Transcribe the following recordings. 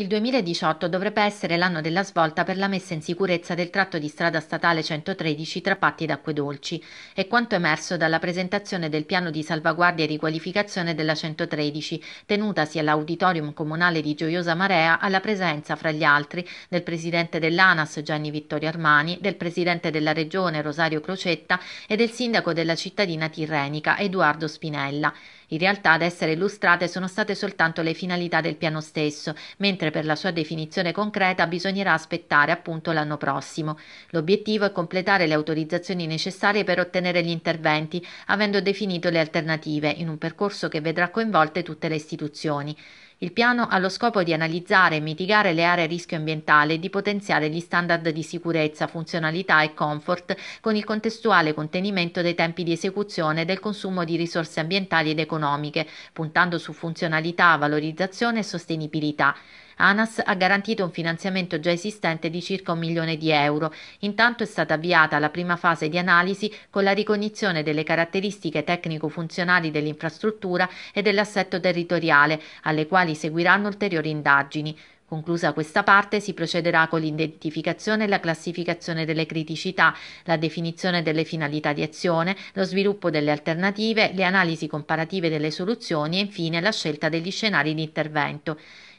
Il 2018 dovrebbe essere l'anno della svolta per la messa in sicurezza del tratto di strada statale 113 tra Patti d'Acque Dolci è quanto emerso dalla presentazione del piano di salvaguardia e riqualificazione della 113, tenutasi all'auditorium comunale di Gioiosa Marea alla presenza, fra gli altri, del presidente dell'ANAS Gianni Vittorio Armani, del presidente della regione Rosario Crocetta e del sindaco della cittadina tirrenica Edoardo Spinella. In realtà ad essere illustrate sono state soltanto le finalità del piano stesso, mentre per la sua definizione concreta bisognerà aspettare appunto l'anno prossimo. L'obiettivo è completare le autorizzazioni necessarie per ottenere gli interventi, avendo definito le alternative in un percorso che vedrà coinvolte tutte le istituzioni. Il piano ha lo scopo di analizzare e mitigare le aree a rischio ambientale e di potenziare gli standard di sicurezza, funzionalità e comfort con il contestuale contenimento dei tempi di esecuzione e del consumo di risorse ambientali ed economiche, puntando su funzionalità, valorizzazione e sostenibilità. ANAS ha garantito un finanziamento già esistente di circa un milione di euro. Intanto è stata avviata la prima fase di analisi con la ricognizione delle caratteristiche tecnico-funzionali dell'infrastruttura e dell'assetto territoriale, alle quali seguiranno ulteriori indagini. Conclusa questa parte si procederà con l'identificazione e la classificazione delle criticità, la definizione delle finalità di azione, lo sviluppo delle alternative, le analisi comparative delle soluzioni e infine la scelta degli scenari di intervento.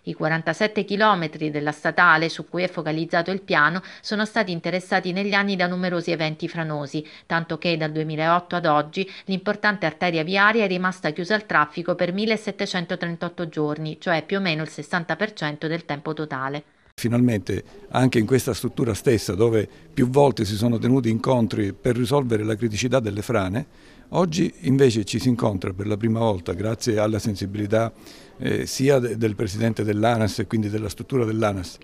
I 47 chilometri della statale su cui è focalizzato il piano sono stati interessati negli anni da numerosi eventi franosi, tanto che dal 2008 ad oggi l'importante arteria viaria è rimasta chiusa al traffico per 1738 giorni, cioè più o meno il 60% del tempo totale. Finalmente anche in questa struttura stessa dove più volte si sono tenuti incontri per risolvere la criticità delle frane, oggi invece ci si incontra per la prima volta grazie alla sensibilità eh, sia del Presidente dell'ANAS e quindi della struttura dell'ANAS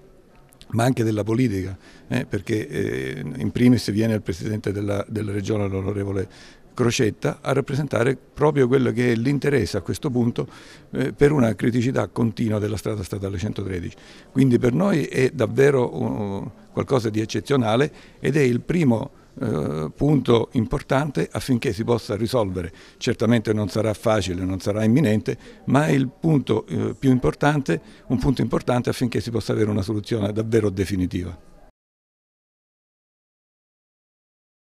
ma anche della politica, eh, perché eh, in primis viene il Presidente della, della Regione, l'onorevole Crocetta a rappresentare proprio quello che è l'interesse a questo punto eh, per una criticità continua della strada statale 113. Quindi per noi è davvero un, uh, qualcosa di eccezionale ed è il primo eh, punto importante affinché si possa risolvere. Certamente non sarà facile, non sarà imminente, ma è il punto eh, più importante, un punto importante affinché si possa avere una soluzione davvero definitiva.